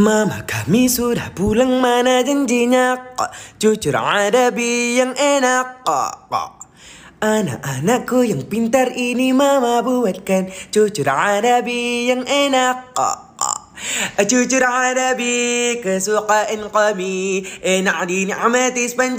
Mama kami sudah pulang mana janjinya kok Jujur ada bi yang enak kok kok Anak-anakku yang pintar ini mama buatkan Cucur ada bi yang enak kok kok ada bi kesukaan kami Enak di nikmati sepanjang